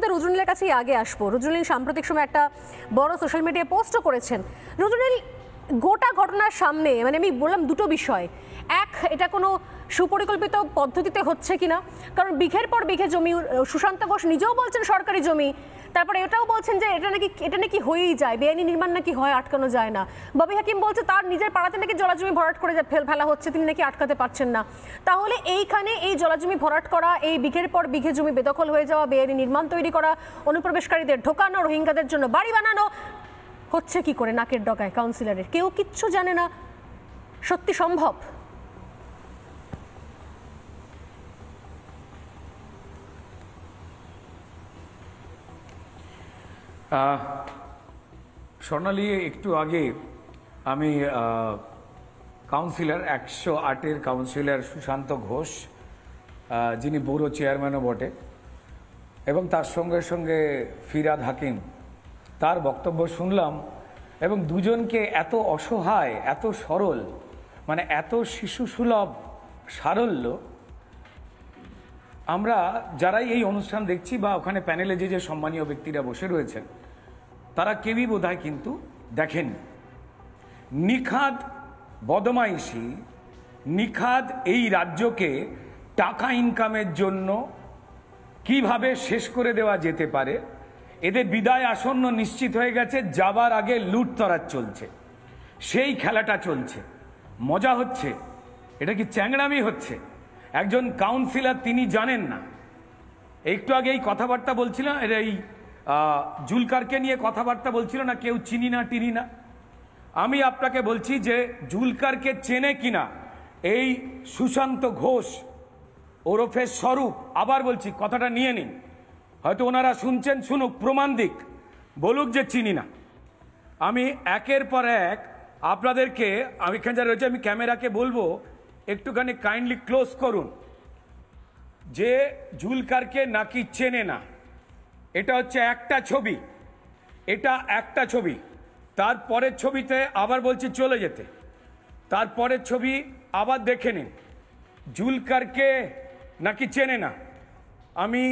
শুরুতে রুদ্রনীলের কাছেই আগে আসবো রুদ্রনীল সাম্প্রতিক সময় একটা বড় সোশ্যাল মিডিয়ায় পোস্টও করেছেন রুদ্রনীল গোটা ঘটনার সামনে মানে আমি বললাম দুটো বিষয় এক এটা কোনো সুপরিকল্পিত পদ্ধতিতে হচ্ছে কিনা কারণ বিঘের পর বিঘে জমি সুশান্ত ঘোষ নিজেও বলছেন সরকারি জমি তারপরে এটাও বলছেন যে এটা নাকি এটা নাকি হয়েই যায় বেআইনি নির্মাণ নাকি হয় আটকানো যায় না ববি হাকিম বলছে তার নিজের পাড়াতে নাকি জলাজমি ভরাট করে ফেল ফেলা হচ্ছে তিনি নাকি আটকাতে পারছেন না তাহলে এইখানে এই জলাজমি ভরাট করা এই বিঘের পর বিঘে জমি বেদখল হয়ে যাওয়া বেআইনি নির্মাণ তৈরি করা অনুপ্রবেশকারীদের ঢোকানো রোহিঙ্গাদের জন্য বাড়ি বানানো হচ্ছে কি করে নাকের ডগায় কাউন্সিলরের কেউ কিচ্ছু জানে না সত্যি সম্ভব স্বর্ণালী একটু আগে আমি কাউন্সিলর একশো আটের কাউন্সিলর সুশান্ত ঘোষ যিনি ব্যুরো চেয়ারম্যানও বটে এবং তার সঙ্গে সঙ্গে ফিরাদ হাকিম তার বক্তব্য শুনলাম এবং দুজনকে এত অসহায় এত সরল মানে এত শিশু সুলভ সারল্য আমরা যারাই এই অনুষ্ঠান দেখছি বা ওখানে প্যানেলে যে যে সম্মানীয় ব্যক্তিরা বসে রয়েছেন তারা কেউই বোধহয় কিন্তু দেখেননি নিখাদ বদমাইশি নিখাদ এই রাজ্যকে টাকা ইনকামের জন্য কিভাবে শেষ করে দেওয়া যেতে পারে এদের বিদায় আসন্ন নিশ্চিত হয়ে গেছে যাবার আগে লুটতরাজ চলছে সেই খেলাটা চলছে মজা হচ্ছে এটা কি চ্যাংড়ামি হচ্ছে একজন কাউন্সিলর তিনি জানেন না একটু আগে এই কথাবার্তা বলছিল এই জুলকারকে নিয়ে কথাবার্তা বলছিল না কেউ চিনি না টিনি না আমি আপনাকে বলছি যে জুলকারকে চেনে কিনা এই সুশান্ত ঘোষ ওরফের স্বরূপ আবার বলছি কথাটা নিয়ে নিন হয়তো ওনারা শুনছেন শুনুক প্রমাণ দিক বলুক যে চিনি না আমি একের পর এক আপনাদেরকে আমি এখানে যা রয়েছে আমি ক্যামেরাকে বলবো একটুখানি কাইন্ডলি ক্লোজ করুন যে ঝুলকারকে নাকি চেনে না এটা হচ্ছে একটা ছবি এটা একটা ছবি তারপরের ছবিতে আবার বলছি চলে যেতে তারপরের ছবি আবার দেখে নিন জুলকারকে নাকি চেনে না আমি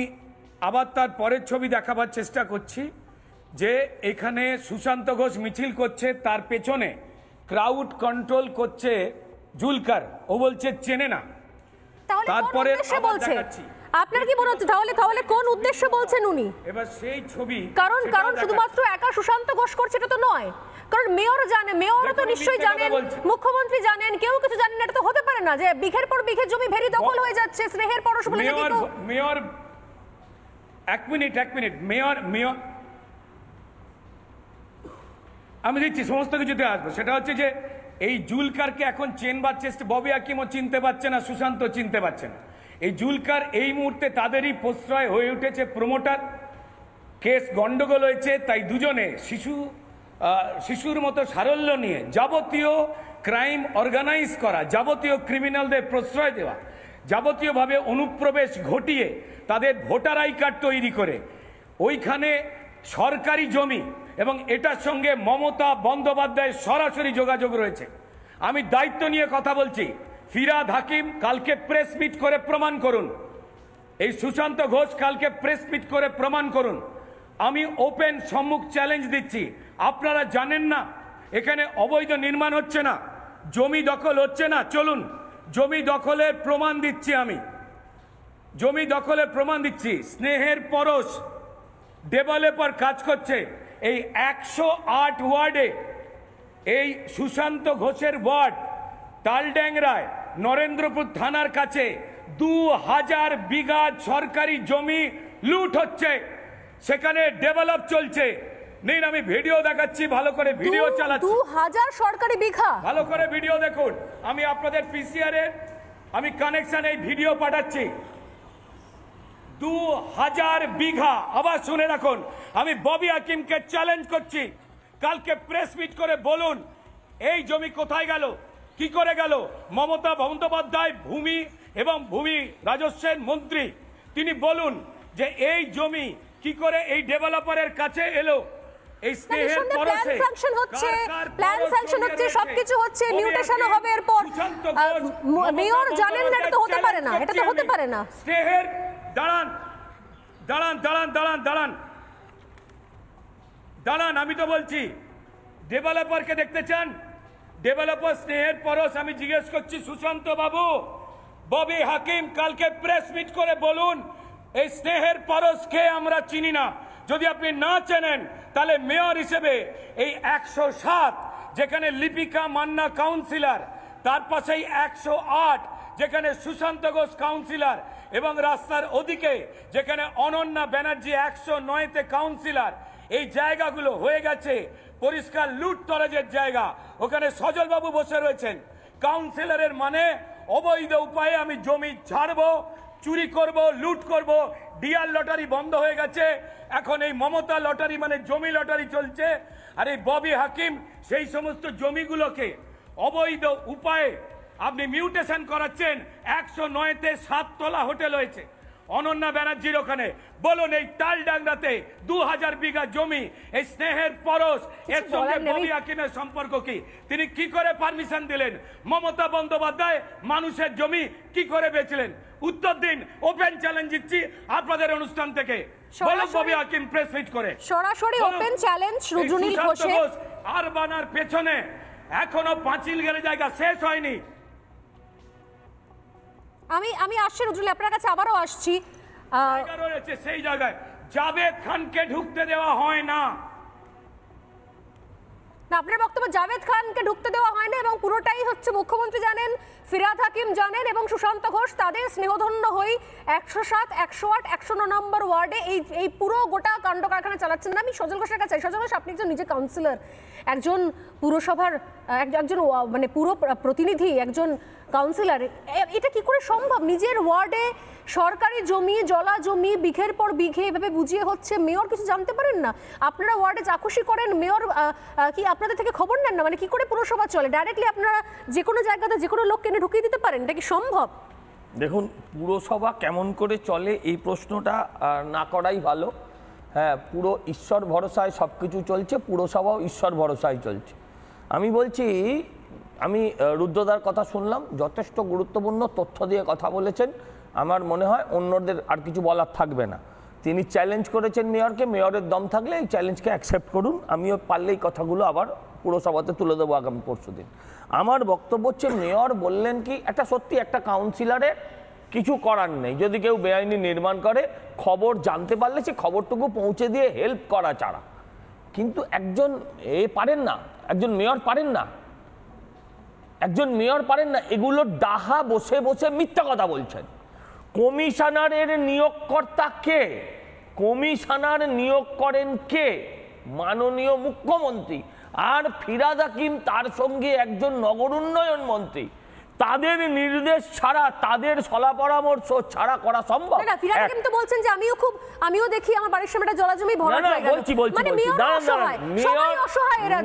আবার তার পরের ছবি দেখাবার চেষ্টা করছি যে এখানে সুশান্ত ঘোষ মিছিল করছে তার পেছনে ক্রাউড কন্ট্রোল করছে জুলকার ও বলছে চেনে না তারপরে আপনার কি মনে হচ্ছে তাহলে তাহলে কোন উদ্দেশ্য বলছেন উনি এবার সেই ছবি কারণ কারণ শুধুমাত্র একা সুশান্ত ঘোষ করছে এটা তো নয় কারণ মেয়র জানে মেয়র তো নিশ্চয়ই জানেন মুখ্যমন্ত্রী জানেন কেউ কিছু জানেন এটা তো হতে পারে না যে বিঘের পর বিঘের জমি ভেরি দখল হয়ে যাচ্ছে স্নেহের পরশ বলে মেয়র এক মিনিট এক মিনিট মেয়র মেয়র আমি দিচ্ছি সমস্ত কিছুতে আসবো সেটা হচ্ছে যে এই জুলকারকে এখন চেনবার চেষ্টা ববি আকিমও চিনতে পারছে না সুশান্ত চিনতে পারছে না এই জুলকার এই মুহূর্তে তাদেরই প্রশ্রয় হয়ে উঠেছে প্রমোটার কেস গণ্ডগোল হয়েছে তাই দুজনে শিশু শিশুর মতো সারল্য নিয়ে যাবতীয় ক্রাইম অর্গানাইজ করা যাবতীয় ক্রিমিনালদের প্রশ্রয় দেওয়া যাবতীয়ভাবে অনুপ্রবেশ ঘটিয়ে তাদের ভোটার আই কার্ড তৈরি করে ওইখানে সরকারি জমি এবং এটার সঙ্গে মমতা বন্দ্যোপাধ্যায়ের সরাসরি যোগাযোগ রয়েছে আমি দায়িত্ব নিয়ে কথা বলছি ফিরাদ হাকিম কালকে প্রেস মিট করে প্রমাণ করুন এই সুশান্ত ঘোষ কালকে প্রেস মিট করে প্রমাণ করুন আমি ওপেন সম্মুখ চ্যালেঞ্জ দিচ্ছি আপনারা জানেন না এখানে অবৈধ নির্মাণ হচ্ছে না জমি দখল হচ্ছে না চলুন জমি দখলের প্রমাণ দিচ্ছি আমি জমি দখলের প্রমাণ দিচ্ছি স্নেহের পরশ ডেভেলপার কাজ করছে এই একশো আট ওয়ার্ডে এই সুশান্ত ঘোষের ওয়ার্ড তালড্যাংরায় নরেন্দ্রপুর থানার কাছে দু হাজার বিঘা সরকারি জমি লুট হচ্ছে সেখানে ডেভেলপ চলছে নিন আমি ভিডিও দেখাচ্ছি ভালো করে ভিডিও চালাচ্ছি দু হাজার সরকারি বিঘা ভালো করে ভিডিও দেখুন আমি আপনাদের পিসিআর এর আমি কানেকশন এই ভিডিও পাঠাচ্ছি দু হাজার বিঘা আবার শুনে রাখুন আমি ববি হাকিমকে চ্যালেঞ্জ করছি কালকে প্রেস মিট করে বলুন এই জমি কোথায় গেল কি করে গেল মমতা বন্দ্যোপাধ্যায় ভূমি এবং ভূমি রাজস্বের মন্ত্রী তিনি বলুন যে এই জমি কি করে এই ডেভেলপারের কাছে এলো এই মানে স্নেহের ফাংশন হচ্ছে হচ্ছে সবকিছু হচ্ছে মেয়র জানেন না এটা তো হতে পারে না এটা তো হতে পারে না দাঁড়ান দাঁড়ান দাঁড়ান দাঁড়ান দাঁড়ান দাঁড়ান আমি তো বলছি ডেভেলপারকে দেখতে চান ডেভেলপার স্নেহের পরশ আমি জিজ্ঞেস করছি সুশান্ত বাবু ববি হাকিম কালকে প্রেস মিট করে বলুন এই স্নেহের পরশকে আমরা চিনি না যদি আপনি না চেনেন তাহলে মেয়র হিসেবে এই একশো সাত যেখানে লিপিকা মান্না কাউন্সিলর তার পাশেই একশো আট যেখানে সুশান্ত ঘোষ কাউন্সিলর এবং রাস্তার ওদিকে যেখানে অনন্যা ব্যানার্জি একশো নয়তে কাউন্সিলর এই জায়গাগুলো হয়ে গেছে পরিষ্কার লুট তরাজের জায়গা ওখানে সজলবাবু বসে রয়েছেন কাউন্সিলরের মানে অবৈধ উপায়ে আমি জমি ছাড়ব চুরি করব লুট করব ডিয়ার লটারি বন্ধ হয়ে গেছে এখন এই মমতা লটারি মানে জমি লটারি চলছে আর এই ববি হাকিম সেই সমস্ত জমিগুলোকে অবৈধ উপায়ে আপনি মিউটেশন করাচ্ছেন একশো নয়তে সাততলা হোটেল হয়েছে অনন্যা ব্যানার্জির ওখানে বলুন এই তাল ডাংরাতে দু হাজার বিঘা জমি এই স্নেহের পরশ এর সঙ্গে ববি আকিমের সম্পর্ক কি তিনি কি করে পারমিশন দিলেন মমতা বন্দ্যোপাধ্যায় মানুষের জমি কি করে বেচলেন উত্তর দিন ওপেন চ্যালেঞ্জ দিচ্ছি আপনাদের অনুষ্ঠান থেকে সরাসরি আকিম প্রেস মিট করে সরাসরি ওপেন চ্যালেঞ্জ আর বানার পেছনে এখনো পাঁচিল গেলে জায়গা শেষ হয়নি আমি আমি আসছি নজরুল আপনার কাছে আবারও আসছি সেই জায়গায় জাভেদ খানকে ঢুকতে দেওয়া হয় না না আপনার বক্তব্য জাভেদ খানকে ঢুকতে দেওয়া হয় না এবং পুরোটাই হচ্ছে মুখ্যমন্ত্রী জানেন ফিরাদ হাকিম জানেন এবং সুশান্ত ঘোষ তাদের স্নেহধন্য হই একশো সাত একশো আট একশো ন নম্বর ওয়ার্ডে এই এই পুরো গোটা কাণ্ড কারখানা চালাচ্ছেন না আমি সজল ঘোষের কাছে সজল ঘোষ আপনি একজন নিজে কাউন্সিলর একজন পুরসভার একজন মানে পুরো প্রতিনিধি একজন কাউন্সিলর এটা কি করে সম্ভব নিজের ওয়ার্ডে সরকারি জমি জলা জমি বিঘের পর বিঘে এভাবে বুঝিয়ে হচ্ছে মেয়র কিছু জানতে পারেন না আপনারা ওয়ার্ডে চাকুশি করেন মেয়র কি আপনাদের থেকে খবর নেন না মানে কি করে পুরসভা চলে ডাইরেক্টলি আপনারা যে কোনো জায়গাতে যে কোনো লোককে এনে ঢুকিয়ে দিতে পারেন এটা কি সম্ভব দেখুন পুরসভা কেমন করে চলে এই প্রশ্নটা না করাই ভালো হ্যাঁ পুরো ঈশ্বর ভরসায় সব কিছু চলছে পুরসভাও ঈশ্বর ভরসায় চলছে আমি বলছি আমি রুদ্রদার কথা শুনলাম যথেষ্ট গুরুত্বপূর্ণ তথ্য দিয়ে কথা বলেছেন আমার মনে হয় অন্যদের আর কিছু বলার থাকবে না তিনি চ্যালেঞ্জ করেছেন মেয়রকে মেয়রের দম থাকলে এই চ্যালেঞ্জকে অ্যাকসেপ্ট করুন আমিও পারলে এই কথাগুলো আবার পুরসভাতে তুলে দেবো আগামী পরশু দিন আমার বক্তব্য হচ্ছে মেয়র বললেন কি একটা সত্যি একটা কাউন্সিলারের কিছু করার নেই যদি কেউ বেআইনি নির্মাণ করে খবর জানতে পারলে সে খবরটুকু পৌঁছে দিয়ে হেল্প করা ছাড়া কিন্তু একজন এ পারেন না একজন মেয়র পারেন না একজন মেয়র পারেন না এগুলো ডাহা বসে বসে মিথ্যা কথা বলছেন কমিশনারের নিয়োগকর্তা কে কমিশনার নিয়োগ করেন কে মাননীয় মুখ্যমন্ত্রী আর ফিরাদ হাকিম তার সঙ্গে একজন নগর উন্নয়ন মন্ত্রী তাদের নির্দেশ ছাড়া তাদের সলা পরামর্শ ছাড়া করা সম্ভব না ফিরাদ হাকিম তো বলছেন যে আমিও খুব আমিও দেখি আমার বাড়ির সামনে জলাজমি ভরা হয়ে বলছি বলছি মানে মেয়র অসহায়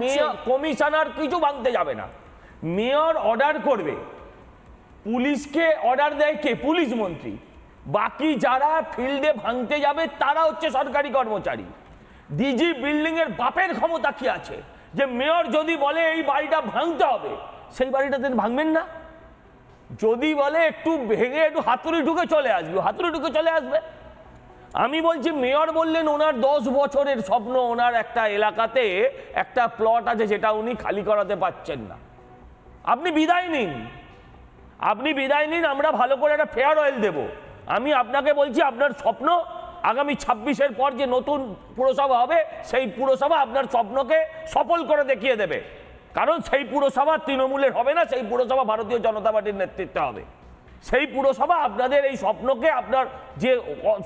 মেয়র কমিশনার কিছু ভাঙতে যাবে না মেয়র অর্ডার করবে পুলিশকে অর্ডার দেয় কে পুলিশ মন্ত্রী বাকি যারা ফিল্ডে ভাঙতে যাবে তারা হচ্ছে সরকারি কর্মচারী ডিজি বিল্ডিংয়ের বাপের ক্ষমতা কি আছে যে মেয়র যদি বলে এই বাড়িটা ভাঙতে হবে সেই বাড়িটা তিনি ভাঙবেন না যদি বলে একটু ভেঙে একটু হাতুড়ি ঢুকে চলে আসবে হাতুড়ি ঢুকে চলে আসবে আমি বলছি মেয়র বললেন ওনার দশ বছরের স্বপ্ন ওনার একটা এলাকাতে একটা প্লট আছে যেটা উনি খালি করাতে পারছেন না আপনি বিদায় নিন আপনি বিদায় নিন আমরা ভালো করে একটা ফেয়ার অয়েল দেব আমি আপনাকে বলছি আপনার স্বপ্ন আগামী ছাব্বিশের পর যে নতুন পুরসভা হবে সেই পুরসভা আপনার স্বপ্নকে সফল করে দেখিয়ে দেবে কারণ সেই পুরসভা তৃণমূলের হবে না সেই পুরসভা ভারতীয় জনতা পার্টির নেতৃত্বে হবে সেই পুরসভা আপনাদের এই স্বপ্নকে আপনার যে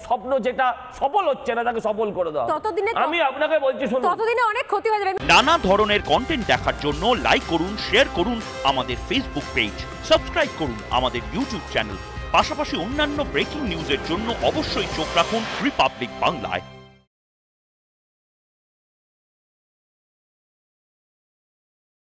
স্বপ্ন যেটা সফল হচ্ছে না তাকে সফল করে দাও ততদিনে আমি আপনাকে বলছি শুনুন ততদিনে অনেক ক্ষতি হয়ে যাবে নানা ধরনের কন্টেন্ট দেখার জন্য লাইক করুন শেয়ার করুন আমাদের ফেসবুক পেজ সাবস্ক্রাইব করুন আমাদের ইউটিউব চ্যানেল পাশাপাশি অন্যান্য ব্রেকিং নিউজের জন্য অবশ্যই চোখ রাখুন রিপাবলিক বাংলায়